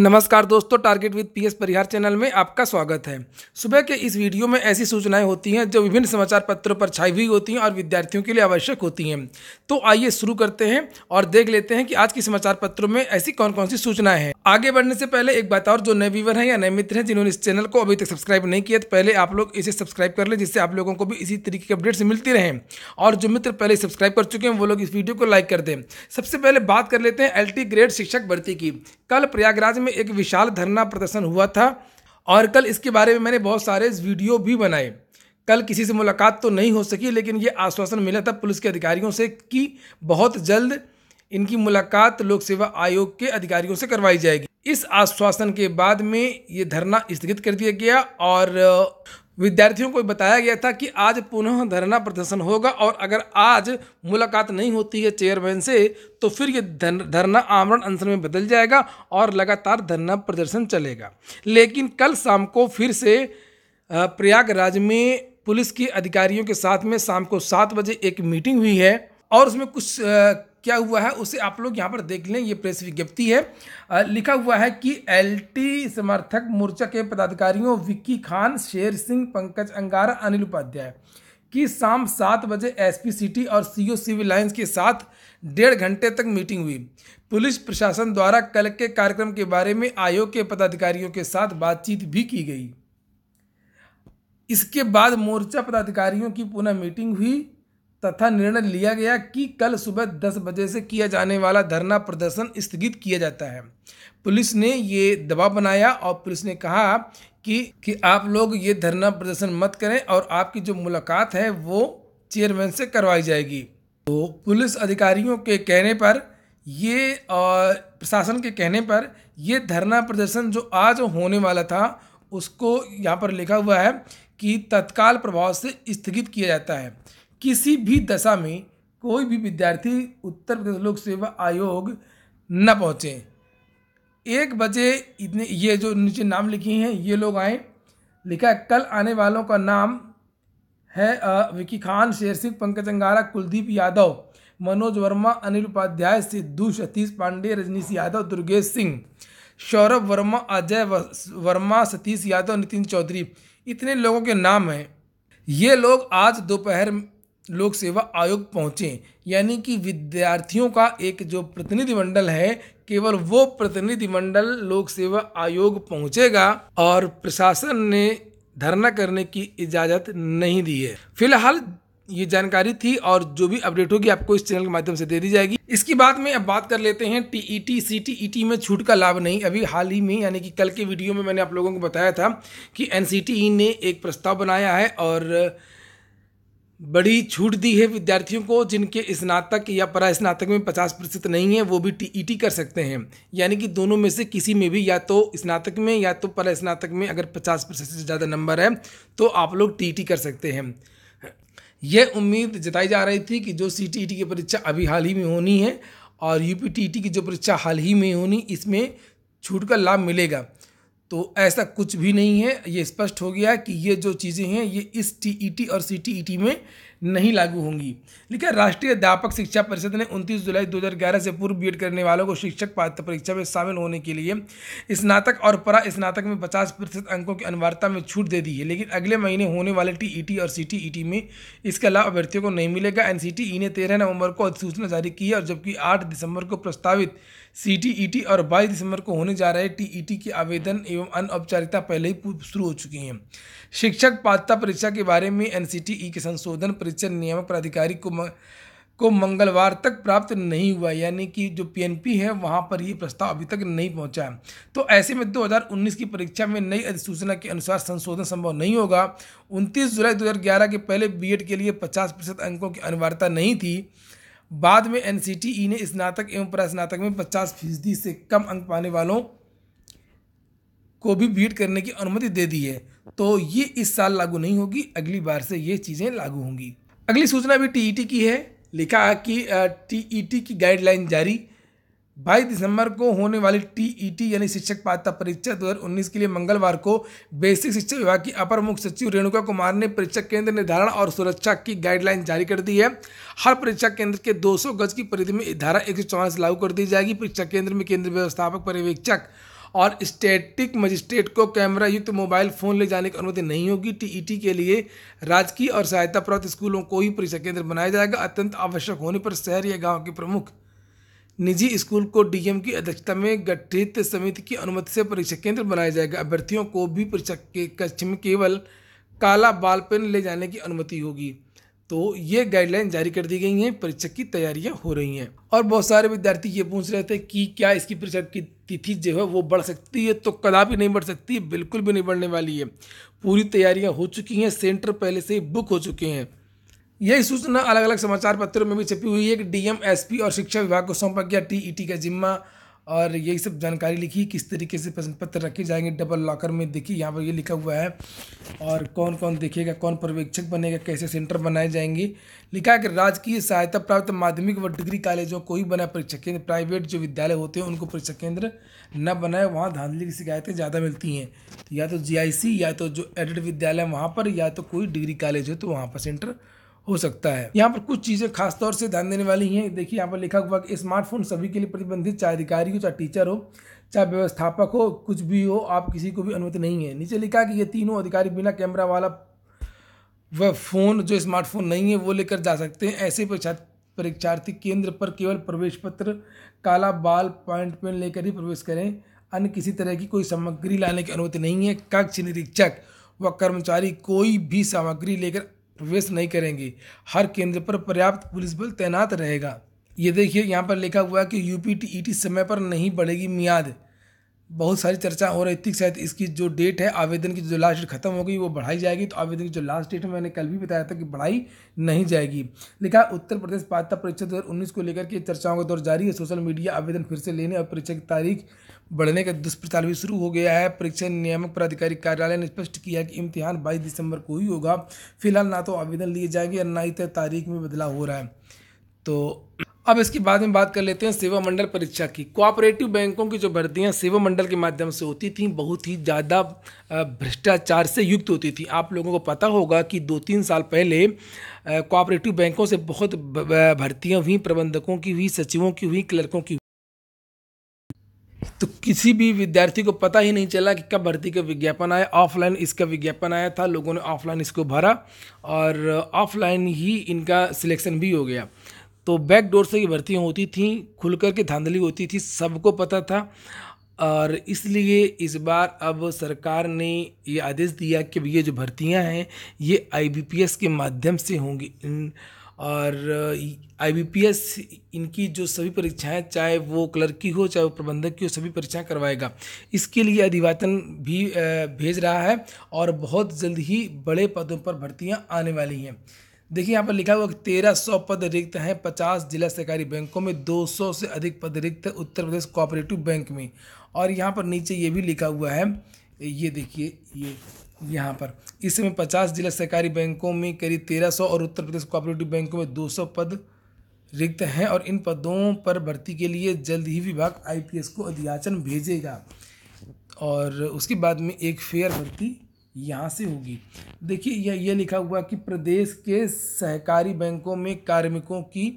नमस्कार दोस्तों target with PS Parihar channel में आपका स्वागत है सुबह के इस वीडियो में ऐसी सूचनाएं होती हैं जो विभिन्न समाचार पत्रों पर छाई हुई होती हैं और विद्यार्थियों के लिए आवश्यक होती हैं तो आइए शुरू करते हैं और देख लेते हैं कि आज के समाचार पत्रों में ऐसी कौन कौन सी सूचनाएं हैं आगे बढ़ने से पहले एक बात और जो नए व्यूवर हैं या नए मित्र हैं जिन्होंने इस चैनल को अभी तक सब्सक्राइब नहीं किया तो पहले आप लोग इसे सब्सक्राइब कर लें जिससे आप लोगों को भी इसी तरीके के अपडेट्स मिलती रहें और जो मित्र पहले सब्सक्राइब कर चुके हैं वो लोग इस वीडियो को लाइक कर दें सबसे पहले बात कर लेते हैं एल ग्रेड शिक्षक भर्ती की कल प्रयागराज में में एक विशाल धरना प्रदर्शन हुआ था और कल इसके बारे में मैंने बहुत सारे वीडियो भी बनाए कल किसी से मुलाकात तो नहीं हो सकी लेकिन ये आश्वासन मिला था पुलिस के अधिकारियों से कि बहुत जल्द इनकी मुलाकात लोक सेवा आयोग के अधिकारियों से करवाई जाएगी इस आश्वासन के बाद में ये धरना स्थगित कर दिया गया और विद्यार्थियों को बताया गया था कि आज पुनः धरना प्रदर्शन होगा और अगर आज मुलाकात नहीं होती है चेयरमैन से तो फिर ये धरना आमरण अनशन में बदल जाएगा और लगातार धरना प्रदर्शन चलेगा लेकिन कल शाम को फिर से प्रयागराज में पुलिस के अधिकारियों के साथ में शाम को सात बजे एक मीटिंग हुई है और उसमें कुछ क्या हुआ है उसे आप लोग यहाँ पर देख लें ये प्रेस विज्ञप्ति है लिखा हुआ है कि एलटी समर्थक मोर्चा के पदाधिकारियों विक्की खान शेर सिंह पंकज अंगारा अनिल उपाध्याय की शाम सात बजे एसपी सिटी और सीओ सिविल लाइन्स के साथ डेढ़ घंटे तक मीटिंग हुई पुलिस प्रशासन द्वारा कल के कार्यक्रम के बारे में आयोग के पदाधिकारियों के साथ बातचीत भी की गई इसके बाद मोर्चा पदाधिकारियों की पुनः मीटिंग हुई तथा निर्णय लिया गया कि कल सुबह दस बजे से किया जाने वाला धरना प्रदर्शन स्थगित किया जाता है पुलिस ने ये दबाव बनाया और पुलिस ने कहा कि कि आप लोग ये धरना प्रदर्शन मत करें और आपकी जो मुलाकात है वो चेयरमैन से करवाई जाएगी तो पुलिस अधिकारियों के कहने पर ये और प्रशासन के कहने पर ये धरना प्रदर्शन जो आज होने वाला था उसको यहाँ पर लिखा हुआ है कि तत्काल प्रभाव से स्थगित किया जाता है किसी भी दशा में कोई भी विद्यार्थी उत्तर प्रदेश लोक सेवा आयोग न पहुँचे एक बजे इतने ये जो नीचे नाम लिखे हैं ये लोग आए लिखा है कल आने वालों का नाम है विकी खान शेर सिंह पंकज अंगारा कुलदीप यादव मनोज वर्मा अनिल उपाध्याय सिद्धू सतीश पांडे रजनीश यादव दुर्गेश सिंह सौरभ वर्मा अजय वर्मा सतीश यादव नितिन चौधरी इतने लोगों के नाम हैं ये लोग आज दोपहर लोक सेवा आयोग पहुँचे यानी कि विद्यार्थियों का एक जो प्रतिनिधिमंडल है केवल वो प्रतिनिधिमंडल लोक सेवा आयोग पहुँचेगा और प्रशासन ने धरना करने की इजाज़त नहीं दी है फिलहाल ये जानकारी थी और जो भी अपडेट होगी आपको इस चैनल के माध्यम से दे दी जाएगी इसकी बात में अब बात कर लेते हैं T T T E C E T में छूट का लाभ नहीं अभी हाल ही में यानी कि कल के वीडियो में मैंने आप लोगों को बताया था कि एनसीटीई ने एक प्रस्ताव बनाया है और बड़ी छूट दी है विद्यार्थियों को जिनके स्नातक या परा स्नातक में पचास प्रतिशत नहीं है वो भी टीईटी कर सकते हैं यानी कि दोनों में से किसी में भी या तो स्नातक में या तो परा स्नातक में अगर पचास प्रतिशत से ज़्यादा नंबर है तो आप लोग टीईटी कर सकते हैं यह उम्मीद जताई जा रही थी कि जो सी टी की परीक्षा अभी हाल ही में होनी है और यू पी की जो परीक्षा हाल ही में होनी इसमें छूट का लाभ मिलेगा तो ऐसा कुछ भी नहीं है ये स्पष्ट हो गया कि ये जो चीज़ें हैं ये इस टी e और सी e में नहीं लागू होंगी लिखा राष्ट्रीय अध्यापक शिक्षा परिषद ने 29 जुलाई 2011 से पूर्व बीएड करने वालों को शिक्षक पात्र परीक्षा में शामिल होने के लिए स्नातक और परा स्नातक में 50 प्रतिशत अंकों की अनिवार्यता में छूट दे दी है लेकिन अगले महीने होने वाले टीईटी e और सीटीईटी e में इसका लाभ अभ्यर्थियों को नहीं मिलेगा एनसीटीई e ने तेरह नवंबर को अधिसूचना जारी की है और जबकि आठ दिसंबर को प्रस्तावित सीटीईटी और बाईस दिसंबर को होने जा रहे टीईटी के आवेदन एवं अन्य औपचारिकता पहले ही शुरू हो चुकी हैं शिक्षक पात्रता परीक्षा के बारे में एनसीटीई के संशोधन परीक्षण नियामक प्राधिकारी को म, को मंगलवार तक प्राप्त नहीं हुआ यानी कि जो पीएनपी है वहाँ पर ये प्रस्ताव अभी तक नहीं पहुँचा है तो ऐसे में 2019 की परीक्षा में नई अधिसूचना के अनुसार संशोधन संभव नहीं होगा 29 जुलाई 2011 के पहले बीएड के लिए 50 प्रतिशत अंकों की अनिवार्यता नहीं थी बाद में एन e ने स्नातक एवं प्रस्नातक में पचास फीसदी से कम अंक पाने वालों को भी बीएड करने की अनुमति दे दी है तो ये इस साल लागू नहीं होगी अगली बार से ये चीज़ें लागू होंगी अगली सूचना भी टीईटी e की है लिखा कि टीईटी e की गाइडलाइन जारी बाईस दिसंबर को होने वाली टीईटी e यानी शिक्षक पात्रता परीक्षा उन्नीस के लिए मंगलवार को बेसिक शिक्षा विभाग की अपर मुख्य सचिव रेणुका कुमार ने परीक्षा केंद्र निर्धारण और सुरक्षा की गाइडलाइन जारी कर दी है हर परीक्षा केंद्र के 200 गज की परिधि में धारा एक लागू कर दी जाएगी परीक्षा केंद्र में केंद्र व्यवस्थापक पर्यवेक्षक और स्टैटिक मजिस्ट्रेट को कैमरा युक्त मोबाइल फ़ोन ले जाने की अनुमति नहीं होगी टीईटी e के लिए राजकीय और सहायता प्राप्त स्कूलों को ही परीक्षा केंद्र बनाया जाएगा अत्यंत आवश्यक होने पर शहर या गाँव के प्रमुख निजी स्कूल को डीएम की अध्यक्षता में गठित समिति की अनुमति से परीक्षा केंद्र बनाया जाएगा अभ्यर्थियों को भी परीक्षा के कक्ष में केवल काला बाल पेन ले जाने की अनुमति होगी तो ये गाइडलाइन जारी कर दी गई हैं परीक्षा की तैयारियां हो रही हैं और बहुत सारे विद्यार्थी ये पूछ रहे थे कि क्या इसकी परीक्षा की तिथि जो है वो बढ़ सकती है तो कदापि नहीं बढ़ सकती बिल्कुल भी नहीं बढ़ने वाली है पूरी तैयारियां हो चुकी हैं सेंटर पहले से ही बुक हो चुके हैं यही सूचना अलग अलग समाचार पत्रों में भी छपी हुई है कि डीएम एसपी और शिक्षा विभाग को सौंपा गया टीईटी का जिम्मा और यही सब जानकारी लिखी किस तरीके से प्रश्न पत्र रखे जाएंगे डबल लॉकर में देखिए यहाँ पर ये लिखा हुआ है और कौन कौन देखेगा कौन पर्यवेक्षक बनेगा कैसे सेंटर बनाए जाएंगे लिखा है कि राजकीय सहायता प्राप्त माध्यमिक व डिग्री कॉलेजों को ही बनाए परीक्षा केंद्र प्राइवेट जो विद्यालय होते हैं उनको परीक्षा केंद्र न बनाए वहाँ धांधली की शिकायतें ज़्यादा मिलती हैं या तो जी या तो जो एडेड विद्यालय वहाँ पर या तो कोई डिग्री कॉलेज हो तो वहाँ पर सेंटर हो सकता है यहाँ पर कुछ चीज़ें खासतौर से ध्यान देने वाली हैं देखिए यहाँ पर लिखा हुआ कि स्मार्टफोन सभी के लिए प्रतिबंधित चाहे अधिकारी हो चाहे टीचर हो चाहे व्यवस्थापक हो कुछ भी हो आप किसी को भी अनुमति नहीं है नीचे लिखा कि ये तीनों अधिकारी बिना कैमरा वाला वह फ़ोन जो स्मार्टफोन नहीं है वो लेकर जा सकते हैं ऐसे परीक्षार्थी केंद्र पर केवल प्रवेश पत्र काला बाल पॉइंट पेन लेकर ही प्रवेश करें अन्य किसी तरह की कोई सामग्री लाने की अनुमति नहीं है कक्ष निरीक्षक व कर्मचारी कोई भी सामग्री लेकर प्रवेश नहीं करेंगे हर केंद्र पर पर्याप्त पुलिस बल तैनात रहेगा ये देखिए यहाँ पर लिखा हुआ है कि यू e समय पर नहीं बढ़ेगी मियाद बहुत सारी चर्चा हो रही थी शायद इसकी जो डेट है आवेदन की जो लास्ट डेट खत्म हो गई वो बढ़ाई जाएगी तो आवेदन की जो लास्ट डेट है मैंने कल भी बताया था कि बढ़ाई नहीं जाएगी लिखा उत्तर प्रदेश पात्रता परीक्षा दो को लेकर के चर्चाओं का दौर जारी है सोशल मीडिया आवेदन फिर से लेने और परीक्षा की तारीख बढ़ने का दुष्प्रचार भी शुरू हो गया है परीक्षा नियामक प्राधिकारी कार्यालय ने स्पष्ट किया कि इम्तिहान बाईस दिसंबर को ही होगा फिलहाल ना तो आवेदन लिए जाएंगे और ना ही तो तारीख में बदलाव हो रहा है तो अब इसके बाद में बात कर लेते हैं सेवा मंडल परीक्षा की कोऑपरेटिव बैंकों की जो भर्तियाँ सेवा मंडल के माध्यम से होती थी बहुत ही ज़्यादा भ्रष्टाचार से युक्त होती थी आप लोगों को पता होगा कि दो तीन साल पहले कोऑपरेटिव बैंकों से बहुत भर्तियाँ हुई प्रबंधकों की हुई सचिवों की हुई क्लर्कों की तो किसी भी विद्यार्थी को पता ही नहीं चला कि कब भर्ती का विज्ञापन आया ऑफलाइन इसका विज्ञापन आया था लोगों ने ऑफलाइन इसको भरा और ऑफलाइन ही इनका सिलेक्शन भी हो गया तो बैक डोर से ही भर्तियाँ होती थी खुल कर के धांधली होती थी सबको पता था और इसलिए इस बार अब सरकार ने ये आदेश दिया कि ये जो भर्तियाँ हैं ये आई के माध्यम से होंगी और आई इनकी जो सभी परीक्षाएं चाहे वो क्लर्क की हो चाहे वो प्रबंधक की हो सभी परीक्षाएं करवाएगा इसके लिए अधिवातन भी भेज रहा है और बहुत जल्द ही बड़े पदों पर भर्तियां आने वाली हैं देखिए यहाँ पर लिखा हुआ कि तेरह सौ पद रिक्त हैं पचास जिला सहकारी बैंकों में दो सौ से अधिक पद रिक्त है उत्तर प्रदेश कोऑपरेटिव बैंक में और यहाँ पर नीचे ये भी लिखा हुआ है ये देखिए ये यहाँ पर इस समय पचास जिला सहकारी बैंकों में करीब तेरह सौ और उत्तर प्रदेश कोऑपरेटिव बैंकों में दो सौ पद रिक्त हैं और इन पदों पर भर्ती के लिए जल्द ही विभाग एस को अधियाचन भेजेगा और उसके बाद में एक फेयर भर्ती यहाँ से होगी देखिए यह यह लिखा हुआ कि प्रदेश के सहकारी बैंकों में कार्मिकों की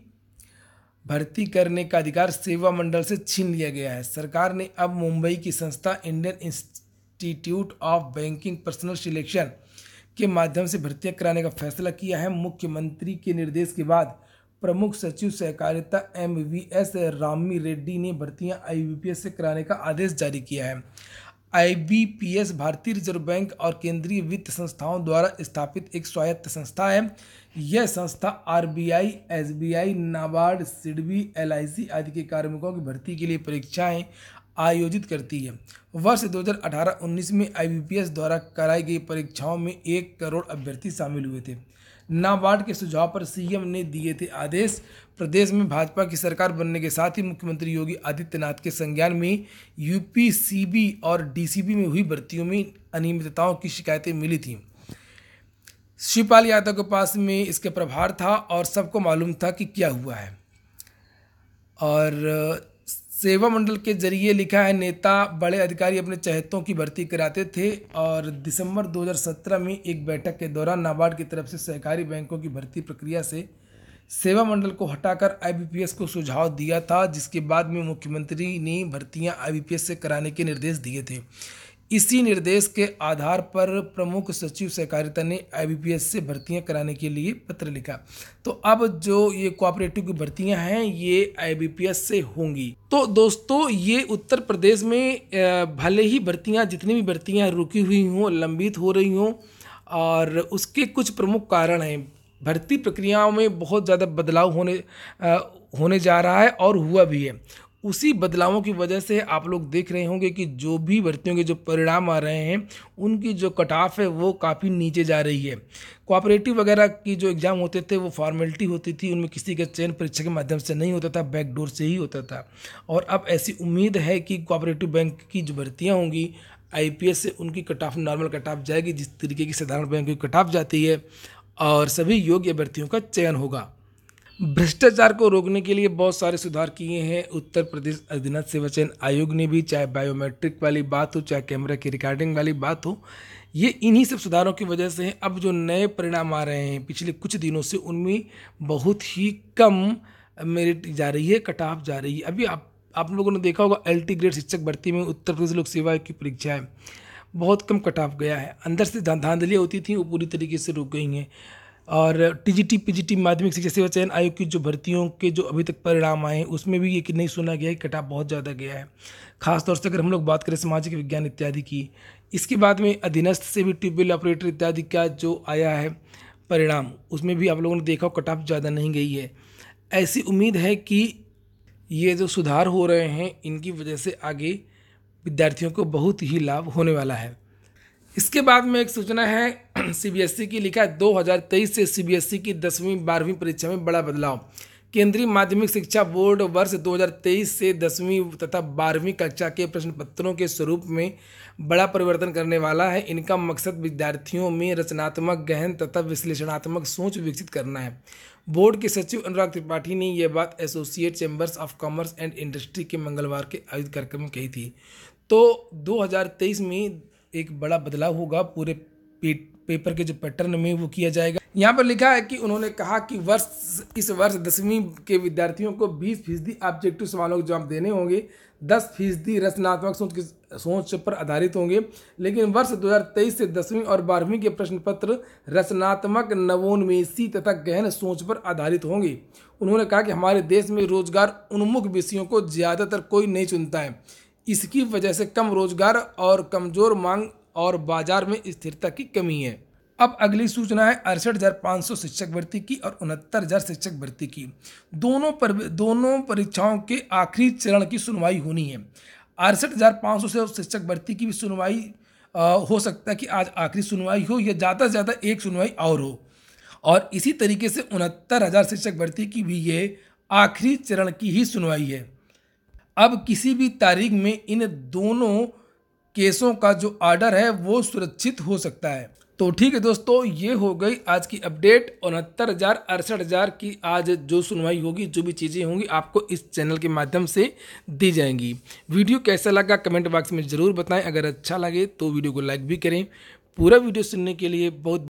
भर्ती करने का अधिकार सेवा मंडल से छीन लिया गया है सरकार ने अब मुंबई की संस्था Indian Institute of Banking Personnel Selection के माध्यम से भर्तियां कराने का फैसला किया है मुख्यमंत्री के निर्देश के बाद प्रमुख सचिव सहकारिता M V S Rami Reddy ने भर्तियां आई से कराने का आदेश जारी किया है आईबीपीएस भारतीय रिजर्व बैंक और केंद्रीय वित्त संस्थाओं द्वारा स्थापित एक स्वायत्त संस्था है यह संस्था RBI, SBI, NABARD SIDBI LIC आदि के कार्मिकों की भर्ती के लिए परीक्षाएं आयोजित करती है वर्ष 2018-19 में आई द्वारा कराई गई परीक्षाओं में एक करोड़ अभ्यर्थी शामिल हुए थे नाबार्ड के सुझाव पर सीएम ने दिए थे आदेश प्रदेश में भाजपा की सरकार बनने के साथ ही मुख्यमंत्री योगी आदित्यनाथ के संज्ञान में यूपीसीबी और डीसीबी में हुई भर्तियों में अनियमितताओं की शिकायतें मिली थीं शिवपाल यादव के पास में इसके प्रभार था और सबको मालूम था कि क्या हुआ है और सेवा मंडल के जरिए लिखा है नेता बड़े अधिकारी अपने चहेतों की भर्ती कराते थे और दिसंबर 2017 में एक बैठक के दौरान नाबार्ड की तरफ से सहकारी बैंकों की भर्ती प्रक्रिया से सेवा मंडल को हटाकर आई को सुझाव दिया था जिसके बाद में मुख्यमंत्री ने भर्तियां आई से कराने के निर्देश दिए थे इसी निर्देश के आधार पर प्रमुख सचिव सहकारिता ने आई से भर्तियां कराने के लिए पत्र लिखा तो अब जो ये कोऑपरेटिव की भर्तियां हैं ये आई से होंगी तो दोस्तों ये उत्तर प्रदेश में भले ही भर्तियां जितनी भी भर्तियां रुकी हुई हों लंबित हो रही हों और उसके कुछ प्रमुख कारण हैं भर्ती प्रक्रियाओं में बहुत ज़्यादा बदलाव होने आ, होने जा रहा है और हुआ भी है उसी बदलावों की वजह से आप लोग देख रहे होंगे कि जो भी भर्तियों के जो परिणाम आ रहे हैं उनकी जो कटाफ है वो काफ़ी नीचे जा रही है कोऑपरेटिव वगैरह की जो एग्ज़ाम होते थे वो फॉर्मेलिटी होती थी उनमें किसी का चयन परीक्षा के माध्यम से नहीं होता था बैकडोर से ही होता था और अब ऐसी उम्मीद है कि कोऑपरेटिव बैंक की जो भर्तियाँ होंगी आई से उनकी कटाफ नॉर्मल ऑफ जाएगी जिस तरीके की साधारण बैंक की ऑफ जाती है और सभी योग्य अभ्यर्थियों का चयन होगा भ्रष्टाचार को रोकने के लिए बहुत सारे सुधार किए हैं उत्तर प्रदेश सेवा चयन आयोग ने भी चाहे बायोमेट्रिक वाली बात हो चाहे कैमरा की रिकॉर्डिंग वाली बात हो ये इन्हीं सब सुधारों की वजह से अब जो नए परिणाम आ रहे हैं पिछले कुछ दिनों से उनमें बहुत ही कम मेरिट जा रही है कटाव जा रही है अभी आप आप लोगों ने देखा होगा एल टी ग्रेड शिक्षक भर्ती में उत्तर प्रदेश लोक सेवा की परीक्षाएँ बहुत कम कटाव गया है अंदर से धांधलियाँ होती थी वो पूरी तरीके से रुक गई हैं और टीजीटी पीजीटी माध्यमिक शिक्षा सेवा चयन आयोग की जो भर्तियों के जो अभी तक परिणाम आए हैं उसमें भी ये कि नहीं सुना गया है कटाप बहुत ज़्यादा गया है खासतौर से अगर हम लोग बात करें सामाजिक विज्ञान इत्यादि की इसके बाद में अधीनस्थ से भी ट्यूबवेल ऑपरेटर इत्यादि का जो आया है परिणाम उसमें भी आप लोगों ने देखा कटाप ज़्यादा नहीं गई है ऐसी उम्मीद है कि ये जो सुधार हो रहे हैं इनकी वजह से आगे विद्यार्थियों को बहुत ही लाभ होने वाला है इसके बाद में एक सूचना है सीबीएसई e की लिखा है 2023 से सीबीएसई e की दसवीं बारहवीं परीक्षा में बड़ा बदलाव केंद्रीय माध्यमिक शिक्षा बोर्ड वर्ष 2023 से दसवीं तथा बारहवीं कक्षा के प्रश्न पत्रों के स्वरूप में बड़ा परिवर्तन करने वाला है इनका मकसद विद्यार्थियों में रचनात्मक गहन तथा विश्लेषणात्मक सोच विकसित करना है बोर्ड के सचिव अनुराग त्रिपाठी ने यह बात Associate Chambers of Commerce and Industry के मंगलवार के आयोजित कार्यक्रम में कही थी तो 2023 में एक बड़ा बदलाव होगा पूरे पे, पेपर के जो पैटर्न में वो किया जाएगा यहाँ पर लिखा है कि उन्होंने कहा कि वर्ष इस वर्ष दसवीं के विद्यार्थियों को बीस फीसदी ऑब्जेक्टिव सवालों के जवाब देने होंगे दस फीसदी रचनात्मक सोच की सोच पर आधारित होंगे लेकिन वर्ष 2023 से दसवीं और बारहवीं के प्रश्न पत्र रचनात्मक नवोन्मेषी तथा गहन सोच पर आधारित होंगे उन्होंने कहा कि हमारे देश में रोजगार उन्मुख विषयों को ज़्यादातर कोई नहीं चुनता है इसकी वजह से कम रोजगार और कमजोर मांग और बाजार में स्थिरता की कमी है अब अगली सूचना है अड़सठ हज़ार पाँच सौ शिक्षक भर्ती की और उनहत्तर हज़ार शिक्षक भर्ती की दोनों पर दोनों परीक्षाओं के आखिरी चरण की सुनवाई होनी है अड़सठ हज़ार पाँच सौ से शिक्षक भर्ती की भी सुनवाई हो सकता है कि आज आखिरी सुनवाई हो या ज़्यादा से ज़्यादा एक सुनवाई और हो और इसी तरीके से उनहत्तर हज़ार शिक्षक भर्ती की भी ये आखिरी चरण की ही सुनवाई है अब किसी भी तारीख में इन दोनों केसों का जो आर्डर है वो सुरक्षित हो सकता है तो ठीक है दोस्तों ये हो गई आज की अपडेट उनहत्तर हज़ार अड़सठ हज़ार की आज जो सुनवाई होगी जो भी चीज़ें होंगी आपको इस चैनल के माध्यम से दी जाएंगी वीडियो कैसा लगा कमेंट बॉक्स में ज़रूर बताएं अगर अच्छा लगे तो वीडियो को लाइक भी करें पूरा वीडियो सुनने के लिए बहुत